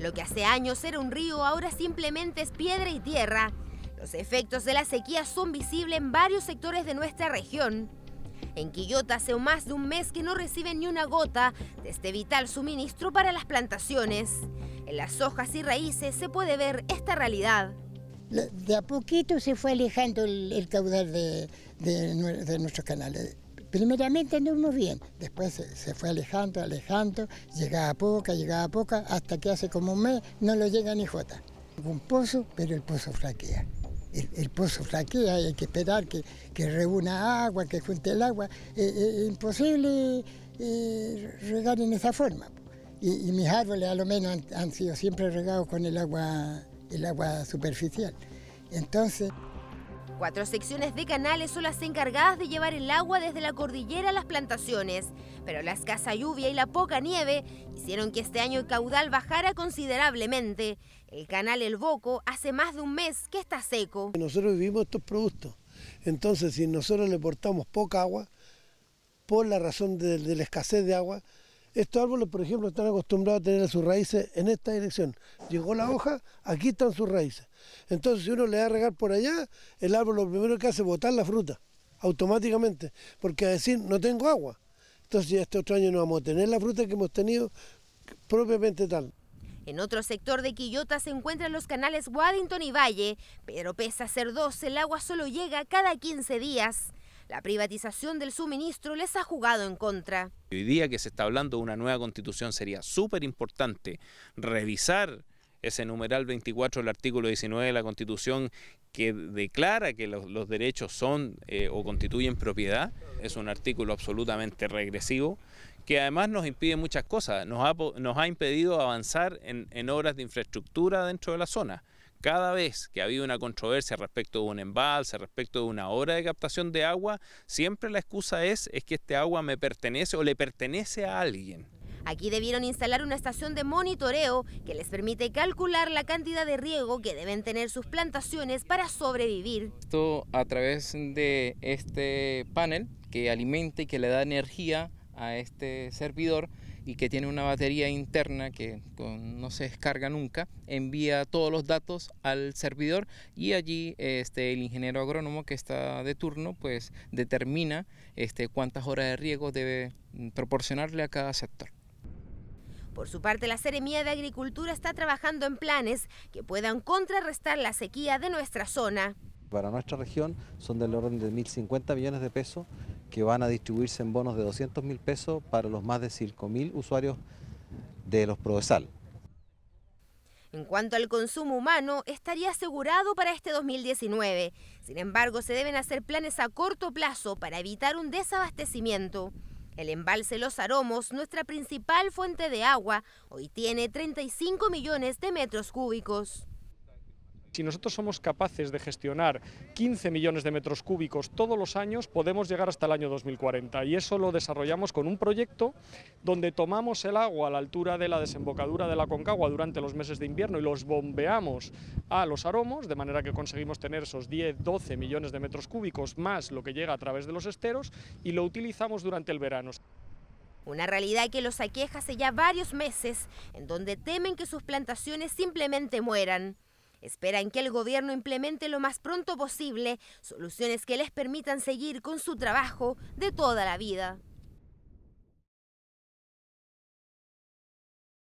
Lo que hace años era un río ahora simplemente es piedra y tierra. Los efectos de la sequía son visibles en varios sectores de nuestra región. En Quillota hace más de un mes que no reciben ni una gota de este vital suministro para las plantaciones. En las hojas y raíces se puede ver esta realidad. De a poquito se fue alejando el, caudal de, de nuestros canales primeramente anduvimos bien, después se, fue alejando, alejando, llegaba poca, llegaba poca, hasta que hace como un mes no lo llega ni jota. Un pozo, pero el pozo flaquea. El, pozo flaquea, hay que esperar que, reúna agua, que junte el agua. Eh, eh, es imposible eh, regar en esa forma. Y, mis árboles a lo menos han, sido siempre regados con el agua, el agua superficial. Entonces... Cuatro secciones de canales son las encargadas de llevar el agua desde la cordillera a las plantaciones, pero la escasa lluvia y la poca nieve hicieron que este año el caudal bajara considerablemente. El canal El Boco hace más de un mes que está seco. Nosotros vivimos estos productos, entonces si nosotros le portamos poca agua, por la razón de, de la escasez de agua, estos árboles, por ejemplo, están acostumbrados a tener sus raíces en esta dirección. Llegó la hoja, aquí están sus raíces. Entonces, si uno le da a regar por allá, el árbol lo primero que hace es botar la fruta, automáticamente, porque a decir, no tengo agua. Entonces, este otro año no vamos a tener la fruta que hemos tenido propiamente tal. En otro sector de Quillota se encuentran los canales Waddington y Valle, pero pese a ser dos, el agua solo llega cada 15 días. La privatización del suministro les ha jugado en contra. Hoy día que se está hablando de una nueva constitución sería súper importante revisar ese numeral 24 del artículo 19 de la Constitución que declara que los, derechos son eh, o constituyen propiedad, es un artículo absolutamente regresivo que además nos impide muchas cosas, nos ha, impedido avanzar en obras de infraestructura dentro de la zona. Cada vez que ha habido una controversia respecto de un embalse, respecto de una obra de captación de agua, siempre la excusa es, es que este agua me pertenece o le pertenece a alguien. Aquí debieron instalar una estación de monitoreo que les permite calcular la cantidad de riego que deben tener sus plantaciones para sobrevivir. Esto a través de este panel que alimenta y que le da energía a este servidor y que tiene una batería interna que no se descarga nunca, envía todos los datos al servidor y allí este, el ingeniero agrónomo que está de turno pues determina este, cuántas horas de riego debe proporcionarle a cada sector. Por su parte, la Seremía de Agricultura está trabajando en planes que puedan contrarrestar la sequía de nuestra zona. Para nuestra región son del orden de 1.050 millones de pesos que van a distribuirse en bonos de 200 mil pesos para los más de 5 mil usuarios de los Provesal. En cuanto al consumo humano, estaría asegurado para este 2019. Sin embargo, se deben hacer planes a corto plazo para evitar un desabastecimiento. El embalse Los Aromos, nuestra principal fuente de agua, hoy tiene 35 millones de metros cúbicos. Si nosotros somos capaces de gestionar 15 millones de metros cúbicos todos los años, podemos llegar hasta el año 2040. Y eso lo desarrollamos con un proyecto donde tomamos el agua a la altura de la desembocadura de la Concagua durante los meses de invierno y los bombeamos a los aromos, de manera que conseguimos tener esos 10, 12 millones de metros cúbicos más lo que llega a través de los esteros y lo utilizamos durante el verano. Una realidad que los aqueja hace ya varios meses, en donde temen que sus plantaciones simplemente mueran. Esperan que el gobierno implemente lo más pronto posible soluciones que les permitan seguir con su trabajo de toda la vida.